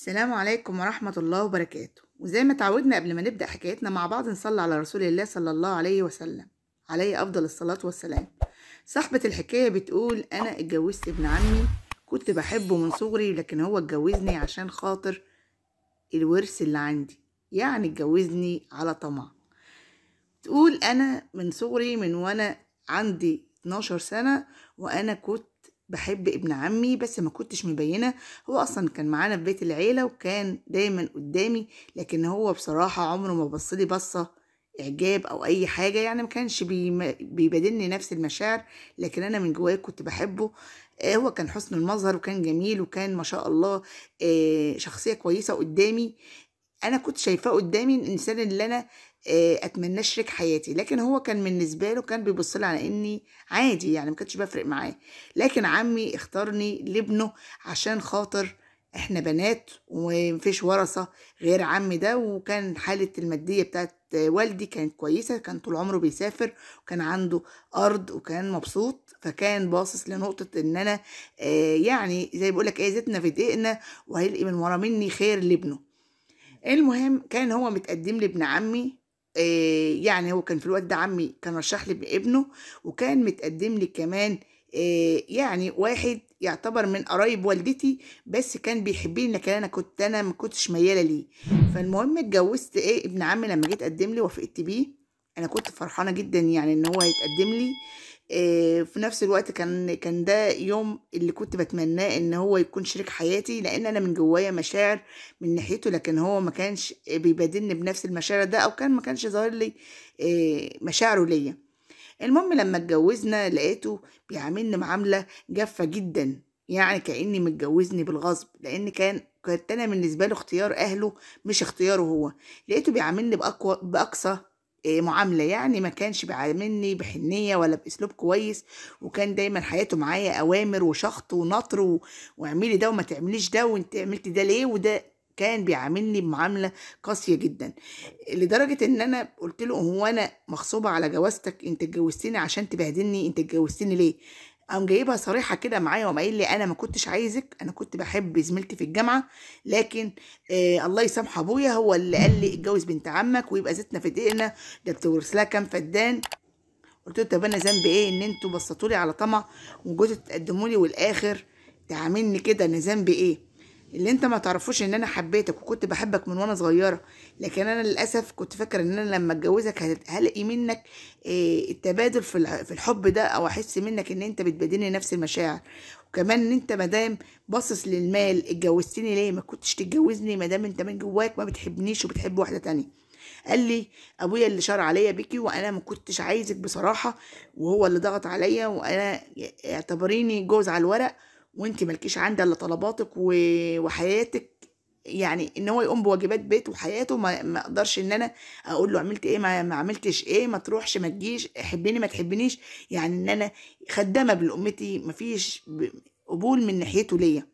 السلام عليكم ورحمة الله وبركاته وزي ما تعودنا قبل ما نبدأ حكايتنا مع بعض نصلي على رسول الله صلى الله عليه وسلم عليه أفضل الصلاة والسلام صاحبة الحكاية بتقول أنا اتجوزت ابن عمي كنت بحبه من صغري لكن هو اتجوزني عشان خاطر الورث اللي عندي يعني اتجوزني على طمع تقول أنا من صغري من وأنا عندي 12 سنة وأنا كنت بحب ابن عمي بس ما كنتش مبينة هو أصلا كان معانا في بيت العيلة وكان دايما قدامي لكن هو بصراحة عمره ما بصلي بصة إعجاب أو أي حاجة يعني ما كانش بيبادلني نفس المشاعر لكن أنا من جواه كنت بحبه آه، هو كان حسن المظهر وكان جميل وكان ما شاء الله آه، شخصية كويسة قدامي أنا كنت شايفاه قدامي الإنسان اللي أنا آه، اتمنى شريك حياتي لكن هو كان بالنسبه له كان بيبص لي على اني عادي يعني ما كانتش بفرق معاه لكن عمي اختارني لابنه عشان خاطر احنا بنات ومفيش ورثه غير عمي ده وكان حاله الماديه بتاعت والدي كانت كويسه كان طول عمره بيسافر وكان عنده ارض وكان مبسوط فكان باصص لنقطه ان انا آه يعني زي بقول لك ايه زيتنا في دقيقنا وهيلقي من ورا مني خير لابنه المهم كان هو متقدم لابن عمي آه، يعني هو كان في الوقت ده عمي كان رشح لي بابنه وكان متقدم لي كمان آه، يعني واحد يعتبر من قرايب والدتي بس كان بيحبني لكن انا كنت انا ما كنتش مياله ليه فالمهم اتجوزت ايه ابن عمي لما جيت قدم لي وافقت بيه انا كنت فرحانه جدا يعني ان هو هيتقدم لي آه، في نفس الوقت كان كان ده يوم اللي كنت بتمناه ان هو يكون شريك حياتي لان انا من جوايا مشاعر من ناحيته لكن هو ما كانش بيبادلني بنفس المشاعر ده او كان ما كانش ظاهر لي آه، مشاعره ليا المهم لما اتجوزنا لقيته بيعاملني معاملة جافة جدا يعني كأني متجوزني بالغصب لأن كان كانت أنا بالنسبة له اختيار أهله مش اختياره هو لقيته بيعاملني بأقوى بأقصى آه، معامله يعني ما كانش بيعاملني بحنيه ولا باسلوب كويس وكان دايما حياته معايا اوامر وشخط ونطر واعملي ده وما تعمليش ده وانت عملتي ده ليه وده كان بيعاملني بمعامله قاسيه جدا لدرجه ان انا قلت له هو انا مغصوبه على جوازتك انت اتجوزتني عشان تبهدلني انت اتجوزتني ليه قام جايبها صريحه كده معايا وقايل قايل لي انا ما كنتش عايزك انا كنت بحب زميلتي في الجامعه لكن آه الله يسامح ابويا هو اللي قال لي اتجوز بنت عمك ويبقى زيتنا في دقيقنا ده بتورث لها كام فدان قلت له طب انا ذنبي ايه ان انتوا بسطوا لي على طمع وجوزي تقدموا لي والاخر تعاملني كده انا ذنبي ايه اللي انت ما تعرفوش ان انا حبيتك وكنت بحبك من وانا صغيره لكن انا للاسف كنت فاكره ان انا لما اتجوزك هلاقي منك اه التبادل في الحب ده او احس منك ان انت بتبادلني نفس المشاعر وكمان ان انت مدام باصص للمال اتجوزتني ليه ما كنتش تتجوزني مدام انت من جواك ما بتحبنيش وبتحب واحده تانية قال لي ابويا اللي شار عليا بيكي وانا ما كنتش عايزك بصراحه وهو اللي ضغط عليا وانا اعتبريني جوز على الورق وانت مالكيش عندها الا طلباتك وحياتك يعني ان هو يقوم بواجبات بيت وحياته ما, ما اقدرش ان انا اقول له عملت ايه ما, عملتش ايه ما تروحش ما تجيش احبني ما تحبنيش يعني ان انا خدامه بالامتي ما فيش قبول من ناحيته ليا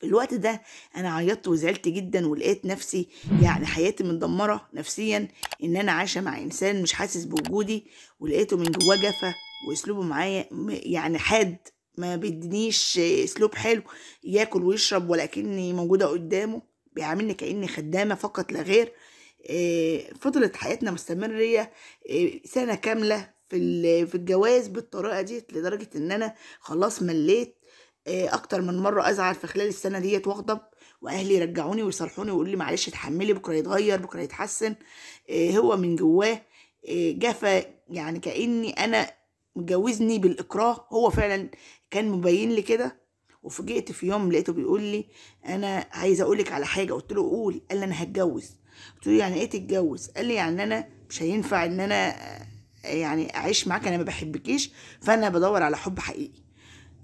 في الوقت ده انا عيطت وزعلت جدا ولقيت نفسي يعني حياتي متدمره نفسيا ان انا عايشه مع انسان مش حاسس بوجودي ولقيته من جواه جفا واسلوبه معايا يعني حاد ما بيدنيش اسلوب حلو ياكل ويشرب ولكني موجوده قدامه بيعاملني كاني خدامه فقط لا غير آه، فضلت حياتنا مستمريه آه، سنه كامله في في الجواز بالطريقه دي لدرجه ان انا خلاص مليت آه، اكتر من مره ازعل في خلال السنه ديت واغضب واهلي يرجعوني ويصالحوني ويقولوا لي معلش اتحملي بكره يتغير بكره يتحسن هو من جواه جفا يعني كاني انا متجوزني بالاكراه هو فعلا كان مبين لي كده وفوجئت في يوم لقيته بيقول لي انا عايز اقول لك على حاجه قلت له قول قال لي انا هتجوز قلت له يعني ايه تتجوز قال لي يعني انا مش هينفع ان انا يعني اعيش معاك انا ما بحبكيش فانا بدور على حب حقيقي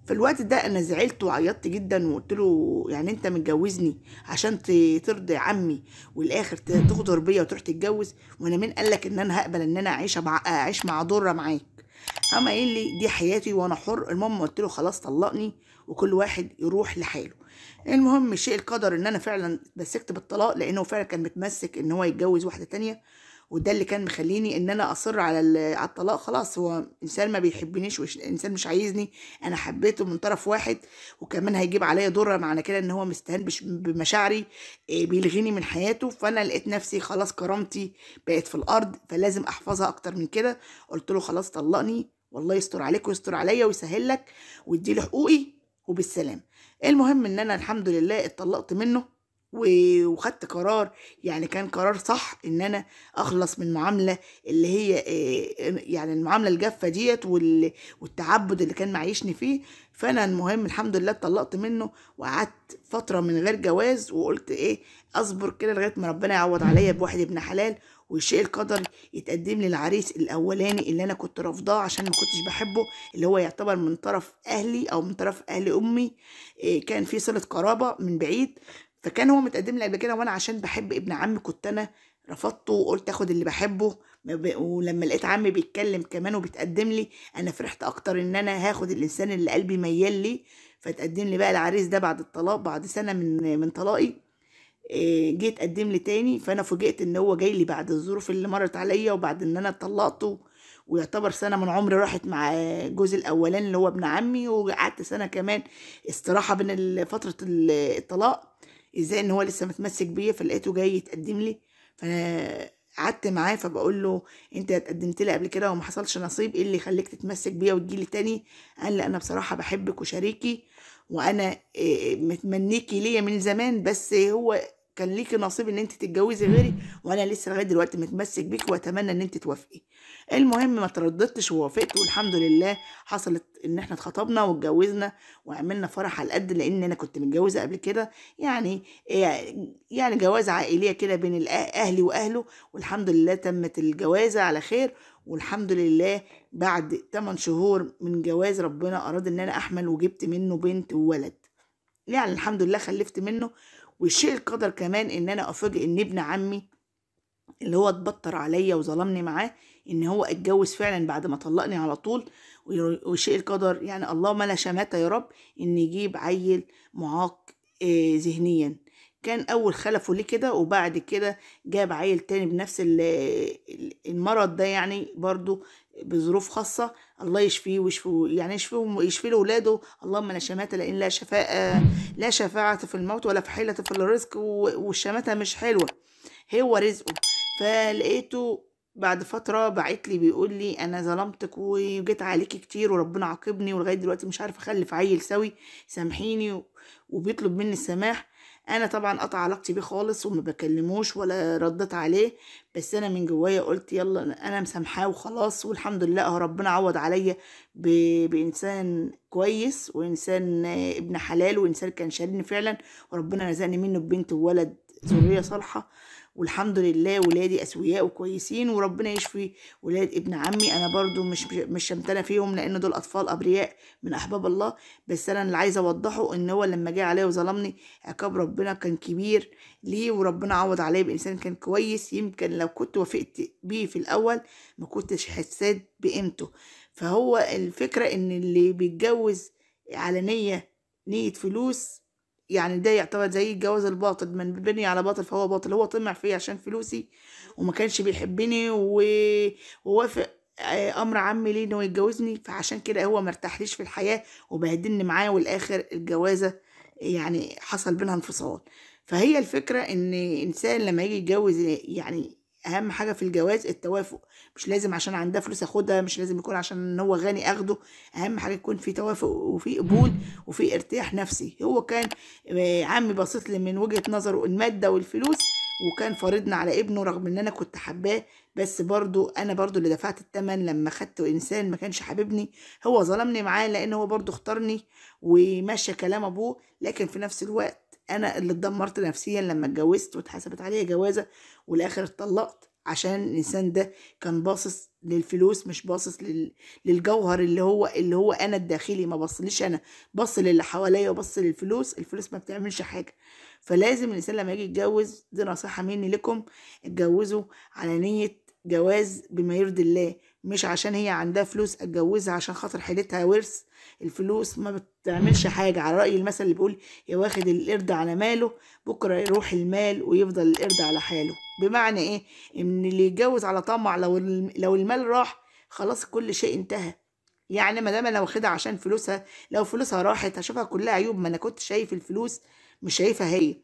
في الوقت ده انا زعلت وعيطت جدا وقلت له يعني انت متجوزني عشان ترضي عمي والاخر تغدر بيا وتروح تتجوز وانا مين قال لك ان انا هقبل ان انا اعيش مع اعيش مع ضره معاك اما قايل لي دي حياتي وانا حر المهم قلت له خلاص طلقني وكل واحد يروح لحاله المهم شيء القدر ان انا فعلا مسكت بالطلاق لانه فعلا كان متمسك ان هو يتجوز واحده تانية وده اللي كان مخليني ان انا اصر على على الطلاق خلاص هو انسان ما بيحبنيش وانسان مش عايزني انا حبيته من طرف واحد وكمان هيجيب عليا ضره معنى كده ان هو مستهان بمشاعري آه، بيلغيني من حياته فانا لقيت نفسي خلاص كرامتي بقت في الارض فلازم احفظها اكتر من كده قلت له خلاص طلقني والله يستر عليك ويستر عليا ويسهل لك لي حقوقي وبالسلام المهم ان انا الحمد لله اتطلقت منه وخدت قرار يعني كان قرار صح ان انا اخلص من المعامله اللي هي آه، آه، يعني المعامله الجافه ديت والتعبد اللي كان معيشني فيه فانا المهم الحمد لله اتطلقت منه وقعدت فتره من غير جواز وقلت ايه اصبر كده لغايه ما ربنا يعوض عليا بواحد ابن حلال وشيء القدر يتقدم لي العريس الاولاني اللي انا كنت رافضاه عشان ما كنتش بحبه اللي هو يعتبر من طرف اهلي او من طرف اهل امي آه، كان في صله قرابه من بعيد فكان هو متقدم لي قبل كده وانا عشان بحب ابن عمي كنت انا رفضته وقلت اخد اللي بحبه ولما لقيت عمي بيتكلم كمان وبيتقدم لي انا فرحت اكتر ان انا هاخد الانسان اللي قلبي ميال لي فتقدم لي بقى العريس ده بعد الطلاق بعد سنه من من طلاقي آه، جه تقدم لي تاني فانا فوجئت ان هو جاي لي بعد الظروف اللي مرت عليا وبعد ان انا اتطلقته ويعتبر سنه من عمري راحت مع جوزي الاولاني اللي هو ابن عمي وقعدت سنه كمان استراحه بين فتره الطلاق ازاي ان هو لسه متمسك بيا فلقيته جاي يتقدم لي فانا قعدت معاه فبقول له انت اتقدمت لي قبل كده وما حصلش نصيب ايه اللي خليك تتمسك بيا وتجيلي تاني قال لي انا بصراحه بحبك وشريكي وانا متمنيكي ليا من زمان بس هو كان ليكي نصيب ان انت تتجوزي غيري وانا لسه لغايه دلوقتي متمسك بيكي واتمنى ان انت توافقي المهم ما ترددتش ووافقت والحمد لله حصلت ان احنا اتخطبنا واتجوزنا وعملنا فرح على قد لان انا كنت متجوزه قبل كده يعني آه، يعني جوازه عائليه كده بين اهلي واهله والحمد لله تمت الجوازه على خير والحمد لله بعد 8 شهور من جواز ربنا اراد ان انا احمل وجبت منه بنت وولد يعني الحمد لله خلفت منه والشيء القدر كمان ان انا افاجئ ان ابن عمي اللي هو اتبطر عليا وظلمني معاه ان هو اتجوز فعلا بعد ما طلقني على طول وشيء القدر يعني اللهم لا شماتة يا رب ان يجيب عيل معاق آه، ذهنيا كان اول خلفه ليه كده وبعد كده جاب عيل تاني بنفس المرض ده يعني برضو بظروف خاصة الله يشفيه ويشفيه يعني يشفيهم يشفي له اللهم لا شماتة لأن لا شفاء لا شفاعة في الموت ولا في حيلة في الرزق والشماتة مش حلوة هو رزقه فلقيته بعد فترة بعت لي بيقول لي أنا ظلمتك وجيت عليكي كتير وربنا عاقبني ولغاية دلوقتي مش عارف أخلف عيل سوي سامحيني وبيطلب مني السماح انا طبعا قطع علاقتي بيه خالص وما بكلموش ولا ردت عليه بس انا من جوايا قلت يلا انا مسامحاه وخلاص والحمد لله ربنا عوض عليا ب... بانسان كويس وانسان ابن حلال وانسان كان شالني فعلا وربنا رزقني منه ببنت وولد ذريه صالحه والحمد لله ولادي اسوياء وكويسين وربنا يشفي ولاد ابن عمي انا برضو مش مش شمتانه فيهم لان دول اطفال ابرياء من احباب الله بس انا اللي عايزه اوضحه ان هو لما جه عليا وظلمني عقاب ربنا كان كبير ليه وربنا عوض عليا بانسان كان كويس يمكن لو كنت وافقت بيه في الاول ما كنتش حساد بقيمته فهو الفكره ان اللي بيتجوز على نيه نيه فلوس يعني ده يعتبر زي الجواز الباطل من بني على باطل فهو باطل هو طمع فيه عشان فلوسي وما كانش بيحبني ووافق آه، امر عمي ليه انه يتجوزني فعشان كده هو مرتاحليش في الحياه وبهدلني معاه والاخر الجوازه يعني حصل بينها انفصال فهي الفكره ان انسان لما يجي يتجوز يعني اهم حاجه في الجواز التوافق مش لازم عشان عندها فلوس اخدها مش لازم يكون عشان هو غني اخده اهم حاجه يكون في توافق وفي قبول وفي ارتياح نفسي هو كان آه، عمي بسيط لي من وجهه نظره الماده والفلوس وكان فارضنا على ابنه رغم ان انا كنت حباه بس برضو انا برضو اللي دفعت الثمن لما خدت انسان ما كانش حاببني هو ظلمني معاه لان هو برضو اختارني وماشى كلام ابوه لكن في نفس الوقت انا اللي اتدمرت نفسيا لما اتجوزت واتحسبت عليا جوازه والاخر اتطلقت عشان الانسان ده كان باصص للفلوس مش باصص لل... للجوهر اللي هو اللي هو انا الداخلي ما بصليش انا بص للي حواليا وبص للفلوس الفلوس ما بتعملش حاجه فلازم الانسان لما يجي يتجوز دي نصيحه مني لكم اتجوزوا على نيه جواز بما يرضي الله مش عشان هي عندها فلوس اتجوزها عشان خاطر حيلتها ورث الفلوس ما بتعملش حاجة على رأي المثل اللي بيقول يا واخد القرد على ماله بكرة يروح المال ويفضل القرد على حاله بمعنى ايه ان اللي يتجوز على طمع لو لو المال راح خلاص كل شيء انتهى يعني ما دام انا واخدها عشان فلوسها لو فلوسها راحت هشوفها كلها عيوب ما انا كنت شايف الفلوس مش شايفها هي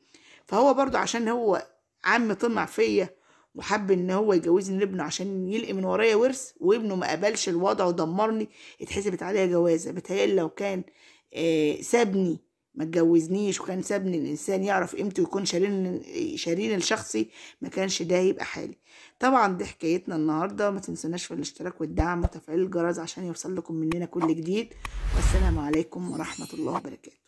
فهو برضو عشان هو عم طمع فيا وحب ان هو يجوزني لابنه عشان يلقي من ورايا ورث وابنه ما قبلش الوضع ودمرني اتحسبت عليا جوازه بتهيألي لو كان آه، سابني ما اتجوزنيش وكان سابني الانسان يعرف قيمته ويكون شارين شارين الشخصي ما كانش ده يبقى حالي طبعا دي حكايتنا النهارده ما تنسوناش في الاشتراك والدعم وتفعيل الجرس عشان يوصل لكم مننا كل جديد والسلام عليكم ورحمه الله وبركاته